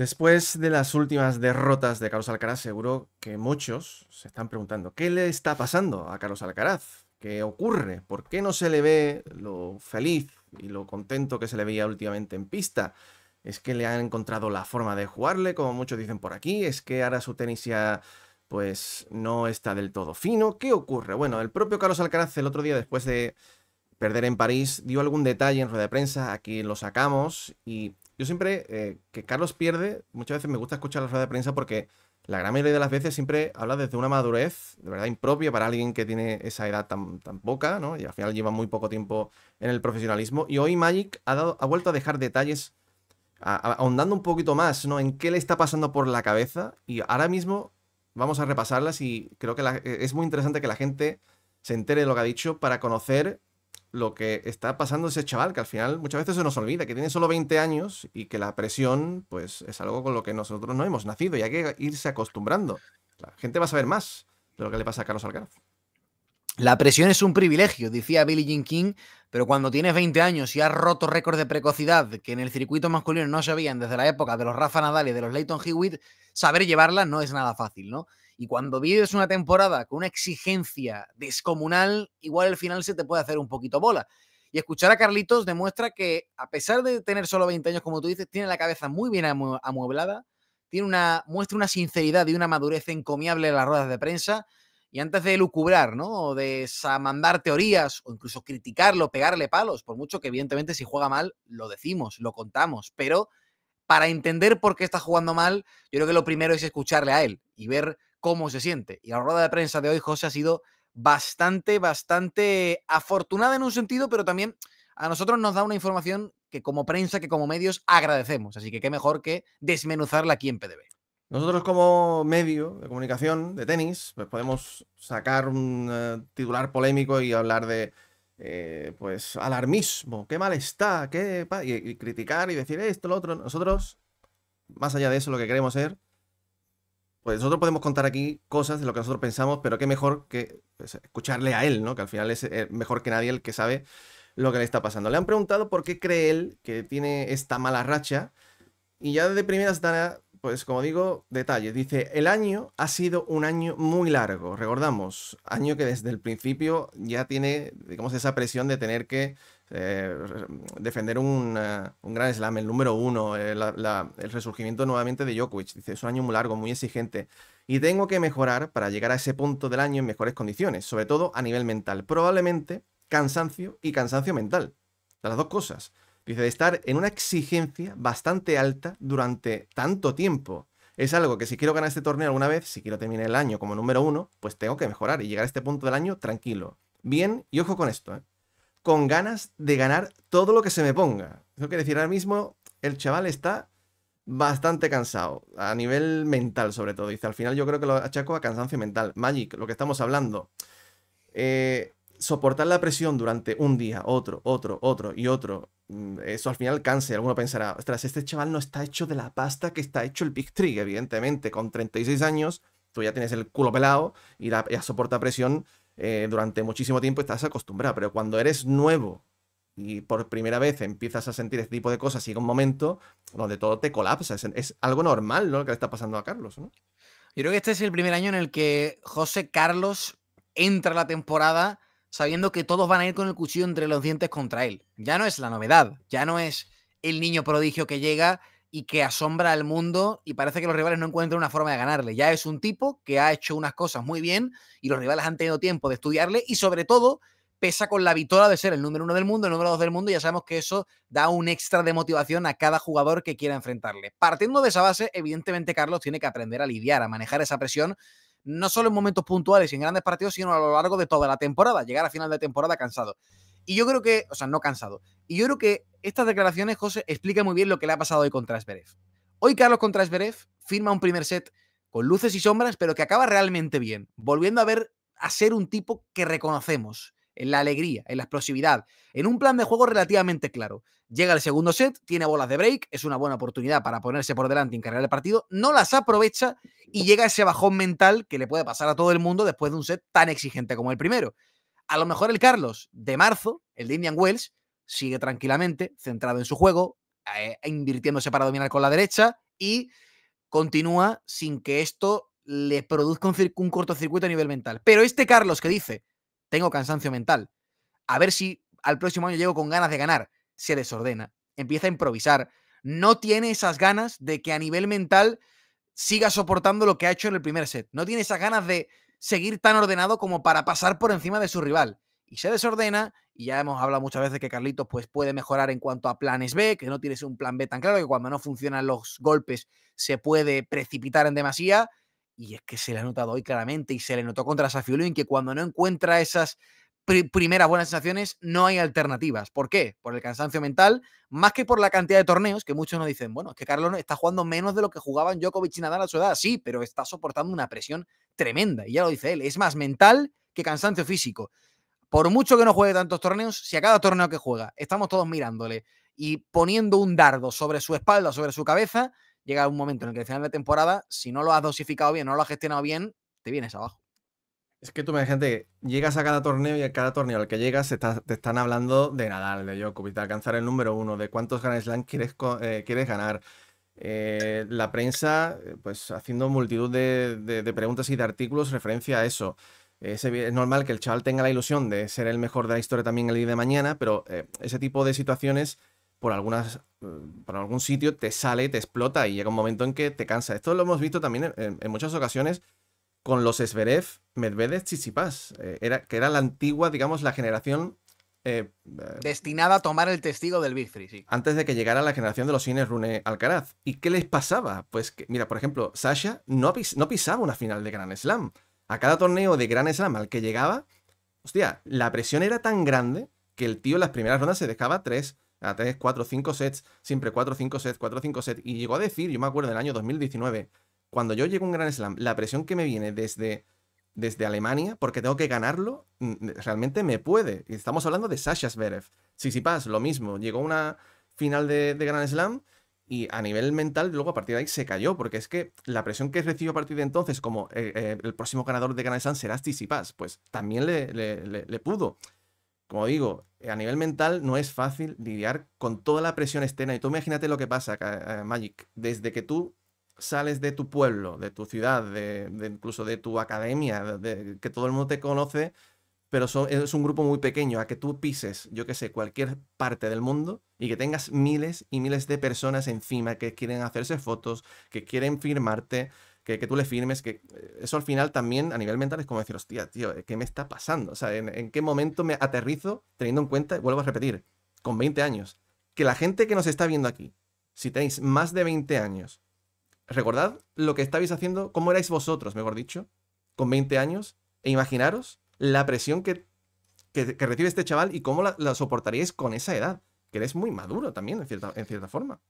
Después de las últimas derrotas de Carlos Alcaraz, seguro que muchos se están preguntando, ¿qué le está pasando a Carlos Alcaraz? ¿Qué ocurre? ¿Por qué no se le ve lo feliz y lo contento que se le veía últimamente en pista? ¿Es que le han encontrado la forma de jugarle, como muchos dicen por aquí? ¿Es que ahora su tenis ya pues no está del todo fino? ¿Qué ocurre? Bueno, el propio Carlos Alcaraz el otro día después de perder en París dio algún detalle en rueda de prensa, aquí lo sacamos y yo siempre eh, que Carlos pierde, muchas veces me gusta escuchar la rueda de prensa porque la gran mayoría de las veces siempre habla desde una madurez de verdad impropia para alguien que tiene esa edad tan, poca, ¿no? Y al final lleva muy poco tiempo en el profesionalismo. Y hoy Magic ha, dado, ha vuelto a dejar detalles ahondando un poquito más, ¿no? En qué le está pasando por la cabeza. Y ahora mismo vamos a repasarlas y creo que e, es muy interesante que la gente se entere de lo que ha dicho para conocer lo que está pasando ese chaval, que al final muchas veces se nos olvida, que tiene solo 20 años y que la presión, pues es algo con lo que nosotros no hemos nacido y hay que irse acostumbrando. La gente va a saber más de lo que le pasa a Carlos Alcaraz. La presión es un privilegio, decía Billie Jean King, pero cuando tienes 20 años y has roto récords de precocidad que en el circuito masculino no se habían desde la época de los Rafa Nadal y de los Leighton Hewitt, saber llevarla no es nada fácil, ¿no? Y cuando vives una temporada con una exigencia descomunal, igual al final se te puede hacer un poquito bola. Y escuchar a Carlitos demuestra que, a pesar de tener solo 20 años, como tú dices, tiene la cabeza muy bien amueblada, tiene una, muestra una sinceridad y una madurez encomiable en las ruedas de prensa. Y antes de lucubrar, ¿no? O de mandar teorías o incluso criticarlo, pegarle palos, por mucho que evidentemente si juega mal, lo decimos, lo contamos, pero para entender por qué está jugando mal, yo creo que lo primero es escucharle a él y ver cómo se siente. Y la rueda de prensa de hoy, José, ha sido bastante, bastante afortunada en un sentido, pero también a nosotros nos da una información que como prensa, que como medios agradecemos. Así que qué mejor que desmenuzarla aquí en PDB. Nosotros como medio de comunicación de tenis, pues podemos sacar un eh, titular polémico y hablar de, eh, pues, alarmismo, qué mal está, qué... Y, criticar y decir esto, lo otro. Nosotros, más allá de eso, lo que queremos ser pues nosotros podemos contar aquí cosas de lo que nosotros pensamos, pero qué mejor que pues, escucharle a él, ¿no? Que al final es eh, mejor que nadie el que sabe lo que le está pasando. Le han preguntado por qué cree él que tiene esta mala racha y ya de primeras da pues como digo, detalles. Dice, el año ha sido un año muy largo, recordamos, año que desde el principio ya tiene, digamos, esa presión de tener que eh, defender un, eh, gran slam, el número uno, eh, el resurgimiento nuevamente de Djokovic. Dice, es un año muy largo, muy exigente. Y tengo que mejorar para llegar a ese punto del año en mejores condiciones, sobre todo a nivel mental. Probablemente cansancio y cansancio mental. Las dos cosas. Dice, de estar en una exigencia bastante alta durante tanto tiempo. Es algo que si quiero ganar este torneo alguna vez, si quiero terminar el año como número uno, pues tengo que mejorar y llegar a este punto del año tranquilo. Bien, y ojo con esto, ¿eh? con ganas de ganar todo lo que se me ponga. Eso quiere decir, ahora mismo el chaval está bastante cansado, a nivel mental sobre todo. Dice, al final yo creo que lo achaco a cansancio mental. Magic, lo que estamos hablando. Eh, soportar la presión durante un día, otro, otro, otro y otro. Mm, eso al final canse. Alguno pensará, ostras, este chaval no está hecho de la pasta que está hecho el Big Trig, evidentemente. Con 36 años, tú ya tienes el culo pelado y ya soporta presión eh, durante muchísimo tiempo estás acostumbrado, pero cuando eres nuevo y por primera vez empiezas a sentir este tipo de cosas, llega un momento donde todo te colapsa. Es, algo normal, Lo que le está pasando a Carlos, ¿no? Yo creo que este es el primer año en el que José Carlos entra la temporada sabiendo que todos van a ir con el cuchillo entre los dientes contra él. Ya no es la novedad, ya no es el niño prodigio que llega y que asombra al mundo y parece que los rivales no encuentran una forma de ganarle. Ya es un tipo que ha hecho unas cosas muy bien y los rivales han tenido tiempo de estudiarle y sobre todo pesa con la vitora de ser el número uno del mundo, el número dos del mundo y ya sabemos que eso da un extra de motivación a cada jugador que quiera enfrentarle. Partiendo de esa base, evidentemente Carlos tiene que aprender a lidiar, a manejar esa presión no solo en momentos puntuales y en grandes partidos, sino a lo largo de toda la temporada, llegar a final de temporada cansado. Y yo creo que, o sea, no cansado. Y yo creo que estas declaraciones, José, explica muy bien lo que le ha pasado hoy contra Trasberev. Hoy Carlos contra Trasberev firma un primer set con luces y sombras, pero que acaba realmente bien, volviendo a ver a ser un tipo que reconocemos en la alegría, en la explosividad, en un plan de juego relativamente claro. Llega el segundo set, tiene bolas de break, es una buena oportunidad para ponerse por delante y encargar el partido, no las aprovecha y llega ese bajón mental que le puede pasar a todo el mundo después de un set tan exigente como el primero a lo mejor el Carlos de marzo, el de Indian Wells, sigue tranquilamente, centrado en su juego, eh, invirtiéndose para dominar con la derecha y continúa sin que esto le produzca un, un, cortocircuito a nivel mental. Pero este Carlos que dice, tengo cansancio mental, a ver si al próximo año llego con ganas de ganar, se desordena, empieza a improvisar, no tiene esas ganas de que a nivel mental siga soportando lo que ha hecho en el primer set, no tiene esas ganas de seguir tan ordenado como para pasar por encima de su rival. Y se desordena, y ya hemos hablado muchas veces que Carlitos pues, puede mejorar en cuanto a planes B, que no tienes un plan B tan claro, que cuando no funcionan los golpes se puede precipitar en demasía. Y es que se le ha notado hoy claramente, y se le notó contra Safiulín, que cuando no encuentra esas primeras buenas sensaciones, no hay alternativas. ¿Por qué? Por el cansancio mental, más que por la cantidad de torneos, que muchos nos dicen, bueno, es que Carlos está jugando menos de lo que jugaban Djokovic y Nadal a su edad. Sí, pero está soportando una presión tremenda, y ya lo dice él, es más mental que cansancio físico. Por mucho que no juegue tantos torneos, si a cada torneo que juega estamos todos mirándole y poniendo un dardo sobre su espalda, sobre su cabeza, llega un momento en el que al final de temporada, si no lo has dosificado bien, no lo has gestionado bien, te vienes abajo. Es que tú me gente, llegas a cada torneo y a cada torneo al que llegas te están hablando de Nadal, de Djokovic, de alcanzar el número uno, de cuántos Grand Slam quieres, eh, quieres ganar, eh, la prensa, eh, pues haciendo multitud de, preguntas y de artículos referencia a eso. Es, normal que el chaval tenga la ilusión de ser el mejor de la historia también el día de mañana, pero eh, ese tipo de situaciones por algunas mm, por algún sitio te sale, te explota y llega un momento en que te cansa. Esto lo hemos visto también en, muchas ocasiones con los Esverev, Medvedev, Chichipas, era, que era la antigua, digamos, la generación eh, eh, destinada a tomar el testigo del Big Three, sí. Antes de que llegara la generación de los cines Rune Alcaraz. ¿Y qué les pasaba? Pues que, mira, por ejemplo, Sasha no, no pisaba una final de Grand Slam. A cada torneo de Grand Slam al que llegaba, hostia, la presión era tan grande que el tío en las primeras rondas se dejaba tres, a 3, 4, 5 sets, siempre 4, 5 sets, 4, 5 sets. Y llegó a decir, yo me acuerdo del año 2019, cuando yo llego a un Grand Slam, la presión que me viene desde desde Alemania porque tengo que ganarlo, realmente me puede. Y Estamos hablando de Sasha Zverev. sipas lo mismo. Llegó a una final de, Gran Grand Slam y a nivel mental, luego a partir de ahí se cayó, porque es que la presión que recibió a partir de entonces, como eh, eh, el próximo ganador de Grand Slam será Paz, pues también le, le, le pudo. Como digo, a nivel mental no es fácil lidiar con toda la presión externa. Y tú imagínate lo que pasa, eh, Magic, desde que tú sales de tu pueblo, de tu ciudad, de, incluso de tu academia, de, que todo el mundo te conoce, pero es un grupo muy pequeño, a que tú pises, yo que sé, cualquier parte del mundo y que tengas miles y miles de personas encima que quieren hacerse fotos, que quieren firmarte, que, tú le firmes, que eh, eso al final también a nivel mental es como decir, hostia, tío, ¿qué me está pasando? O sea, ¿en, en qué momento me aterrizo teniendo en cuenta, vuelvo a repetir, con 20 años, que la gente que nos está viendo aquí, si tenéis más de 20 años, recordad lo que estabais haciendo, cómo erais vosotros, mejor dicho, con 20 años, e imaginaros la presión que, que, recibe este chaval y cómo la, soportaríais con esa edad, que eres muy maduro también, en cierta, en cierta forma.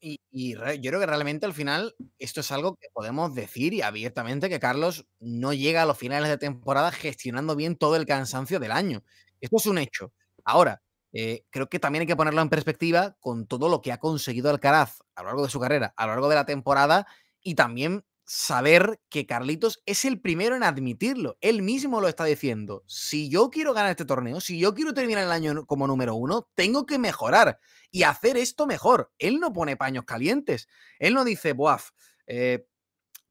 Y, yo creo que realmente al final esto es algo que podemos decir y abiertamente que Carlos no llega a los finales de temporada gestionando bien todo el cansancio del año. Esto es un hecho. Ahora, eh, creo que también hay que ponerlo en perspectiva con todo lo que ha conseguido Alcaraz a lo largo de su carrera, a lo largo de la temporada y también saber que Carlitos es el primero en admitirlo. Él mismo lo está diciendo. Si yo quiero ganar este torneo, si yo quiero terminar el año como número uno, tengo que mejorar y hacer esto mejor. Él no pone paños calientes. Él no dice, buaf, eh,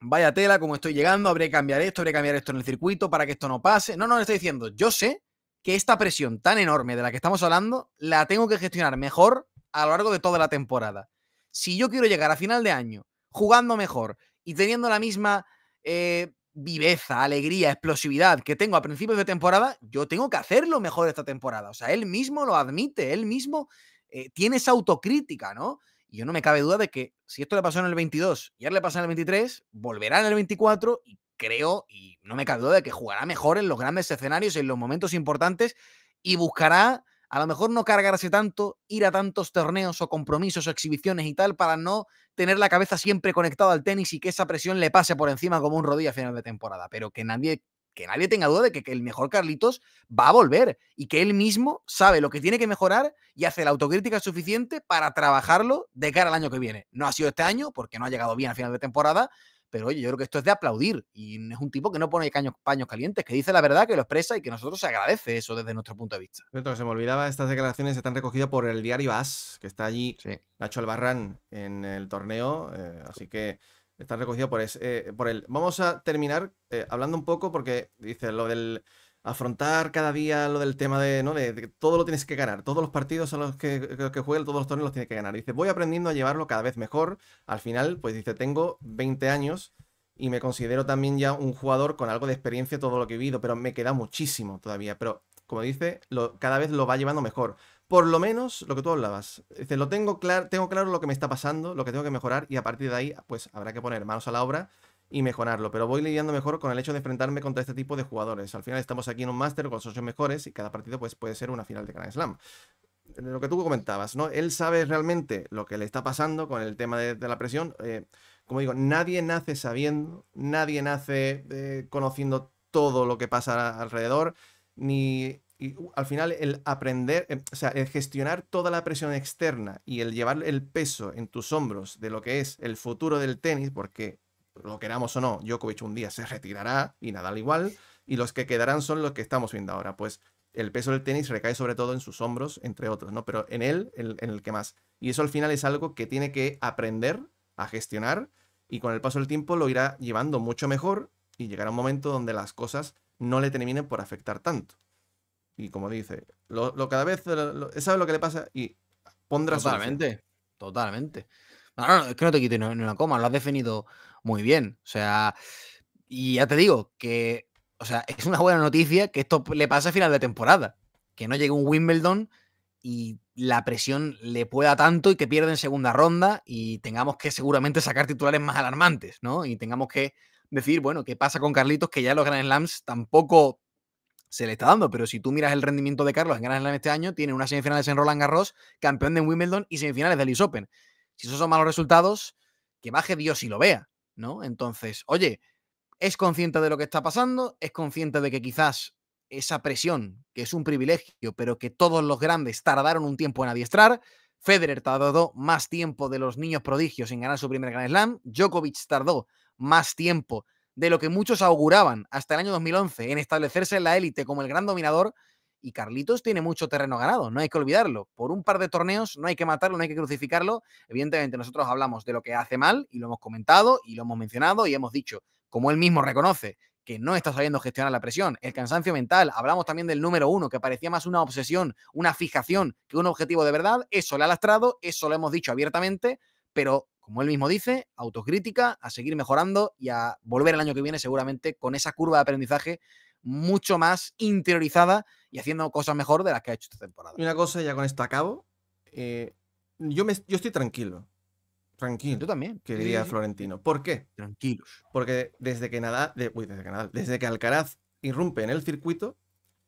vaya tela, como estoy llegando, habré que cambiar esto, habré que cambiar esto en el circuito para que esto no pase. No, no, le estoy diciendo, yo sé que esta presión tan enorme de la que estamos hablando la tengo que gestionar mejor a lo largo de toda la temporada. Si yo quiero llegar a final de año jugando mejor y teniendo la misma eh, viveza, alegría, explosividad que tengo a principios de temporada, yo tengo que hacerlo mejor esta temporada. O sea, él mismo lo admite, él mismo eh, tiene esa autocrítica, ¿no? Y yo no me cabe duda de que si esto le pasó en el 22 y ahora le pasa en el 23, volverá en el 24 y creo y no me cabe duda de que jugará mejor en los grandes escenarios, en los momentos importantes y buscará a lo mejor no cargarse tanto, ir a tantos torneos o compromisos o exhibiciones y tal para no tener la cabeza siempre conectada al tenis y que esa presión le pase por encima como un rodillo a final de temporada, pero que nadie que nadie tenga duda de que, que, el mejor Carlitos va a volver y que él mismo sabe lo que tiene que mejorar y hace la autocrítica suficiente para trabajarlo de cara al año que viene. No ha sido este año porque no ha llegado bien a final de temporada, pero oye, yo creo que esto es de aplaudir y es un tipo que no pone caños, paños calientes, que dice la verdad, que lo expresa y que nosotros se agradece eso desde nuestro punto de vista. se me olvidaba, estas declaraciones están recogidas por el diario AS, que está allí, sí. Nacho Albarrán, en el torneo, eh, así que están recogidas por, eh, por él. Vamos a terminar eh, hablando un poco porque dice lo del afrontar cada día lo del tema de, ¿no? De, todo lo tienes que ganar, todos los partidos a los que, que, todos los torneos los tienes que ganar. Dice, voy aprendiendo a llevarlo cada vez mejor. Al final, pues dice, tengo 20 años y me considero también ya un jugador con algo de experiencia, todo lo que he vivido, pero me queda muchísimo todavía. Pero, como dice, cada vez lo va llevando mejor. Por lo menos lo que tú hablabas. Dice, lo tengo, claro tengo claro lo que me está pasando, lo que tengo que mejorar y a partir de ahí, pues habrá que poner manos a la obra y mejorarlo, pero voy lidiando mejor con el hecho de enfrentarme contra este tipo de jugadores. Al final estamos aquí en un máster con los ocho mejores y cada partido pues, puede ser una final de Grand Slam. Lo que tú comentabas, ¿no? Él sabe realmente lo que le está pasando con el tema de, la presión. Eh, como digo, nadie nace sabiendo, nadie nace eh, conociendo todo lo que pasa alrededor, ni uh, al final el aprender, eh, o sea, el gestionar toda la presión externa y el llevar el peso en tus hombros de lo que es el futuro del tenis, porque lo queramos o no, Djokovic un día se retirará y Nadal igual, y los que quedarán son los que estamos viendo ahora. Pues el peso del tenis recae sobre todo en sus hombros, entre otros, ¿no? Pero en él, en el que más. Y eso al final es algo que tiene que aprender a gestionar y con el paso del tiempo lo irá llevando mucho mejor y llegará un momento donde las cosas no le terminen por afectar tanto. Y como dice, lo, cada vez, sabe lo que le pasa? Y pondrá Totalmente, totalmente. No, es que no te quite ni una coma, lo has definido muy bien. O sea, y ya te digo que, o sea, es una buena noticia que esto le pase a final de temporada, que no llegue un Wimbledon y la presión le pueda tanto y que pierda en segunda ronda y tengamos que seguramente sacar titulares más alarmantes, ¿no? Y tengamos que decir, bueno, ¿qué pasa con Carlitos? Que ya los Grand Slams tampoco se le está dando, pero si tú miras el rendimiento de Carlos en Grand Slam este año, tiene unas semifinales en Roland Garros, campeón de Wimbledon y semifinales del US Open. Si esos son malos resultados, que baje Dios y lo vea. ¿no? Entonces, oye, es consciente de lo que está pasando, es consciente de que quizás esa presión, que es un privilegio, pero que todos los grandes tardaron un tiempo en adiestrar. Federer tardó más tiempo de los niños prodigios en ganar su primer Grand Slam. Djokovic tardó más tiempo de lo que muchos auguraban hasta el año 2011 en establecerse en la élite como el gran dominador. Y Carlitos tiene mucho terreno ganado, no hay que olvidarlo. Por un par de torneos no hay que matarlo, no hay que crucificarlo. Evidentemente nosotros hablamos de lo que hace mal y lo hemos comentado y lo hemos mencionado y hemos dicho, como él mismo reconoce, que no está sabiendo gestionar la presión, el cansancio mental, hablamos también del número uno, que parecía más una obsesión, una fijación que un objetivo de verdad, eso le ha lastrado, eso lo hemos dicho abiertamente, pero como él mismo dice, autocrítica, a seguir mejorando y a volver el año que viene seguramente con esa curva de aprendizaje mucho más interiorizada y haciendo cosas mejor de las que ha hecho esta temporada. Y una cosa, ya con esto acabo. Eh, yo, me, yo estoy tranquilo. Tranquilo. también. Que diría Florentino. ¿Por qué? Tranquilos. Porque desde que nada, de, desde que desde que Alcaraz irrumpe en el circuito,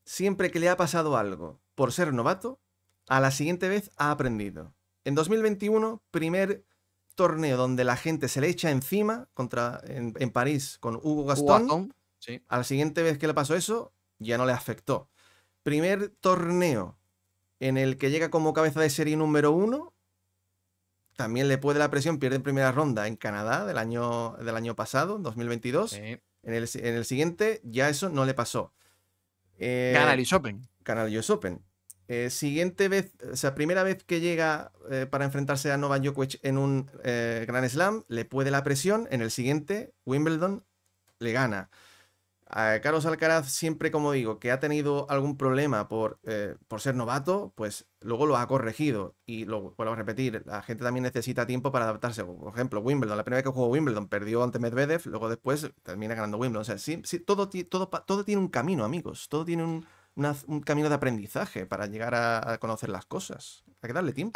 siempre que le ha pasado algo por ser novato, a la siguiente vez ha aprendido. En 2021, primer torneo donde la gente se le echa encima contra, en, París con Hugo Hugo Gastón a la siguiente vez que le pasó eso, ya no le afectó. Primer torneo en el que llega como cabeza de serie número uno, también le puede la presión, pierde en primera ronda en Canadá del año, del año pasado, 2022. En, el, en, el, siguiente ya eso no le pasó. Eh, Canal US Open. Open. Eh, siguiente vez, o sea, primera vez que llega eh, para enfrentarse a Novak Djokovic en un eh, Grand Slam, le puede la presión, en el siguiente Wimbledon le gana. Carlos Alcaraz siempre, como digo, que ha tenido algún problema por, eh, por ser novato, pues luego lo ha corregido. Y lo vuelvo a repetir, la gente también necesita tiempo para adaptarse. Por ejemplo, Wimbledon, la primera vez que jugó Wimbledon, perdió ante Medvedev, luego después termina ganando Wimbledon. O sea, sí, sí todo, todo, todo tiene un camino, amigos. Todo tiene un, camino de aprendizaje para llegar a, conocer las cosas. Hay que darle tiempo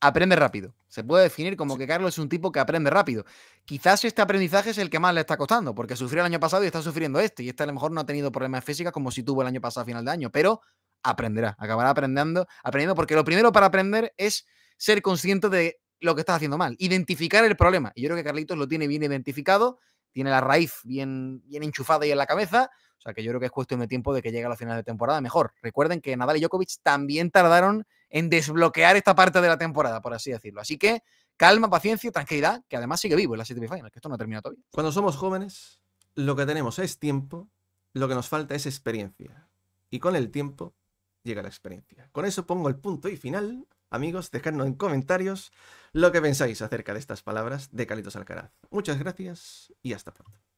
aprende rápido. Se puede definir como que Carlos es un tipo que aprende rápido. Quizás este aprendizaje es el que más le está costando, porque sufrió el año pasado y está sufriendo este. Y este a lo mejor no ha tenido problemas físicos como si tuvo el año pasado a final de año, pero aprenderá, acabará aprendiendo, aprendiendo, porque lo primero para aprender es ser consciente de lo que estás haciendo mal, identificar el problema. Y yo creo que Carlitos lo tiene bien identificado tiene la raíz bien, bien enchufada y en la cabeza. O sea que yo creo que es cuestión de tiempo de que llegue a la final de temporada mejor. Recuerden que Nadal y Djokovic también tardaron en desbloquear esta parte de la temporada, por así decirlo. Así que calma, paciencia, tranquilidad, que además sigue vivo en la City que esto no ha terminado todavía. Cuando somos jóvenes, lo que tenemos es tiempo, lo que nos falta es experiencia. Y con el tiempo llega la experiencia. Con eso pongo el punto y final amigos, dejadnos en comentarios lo que pensáis acerca de estas palabras de Calitos Alcaraz. Muchas gracias y hasta pronto.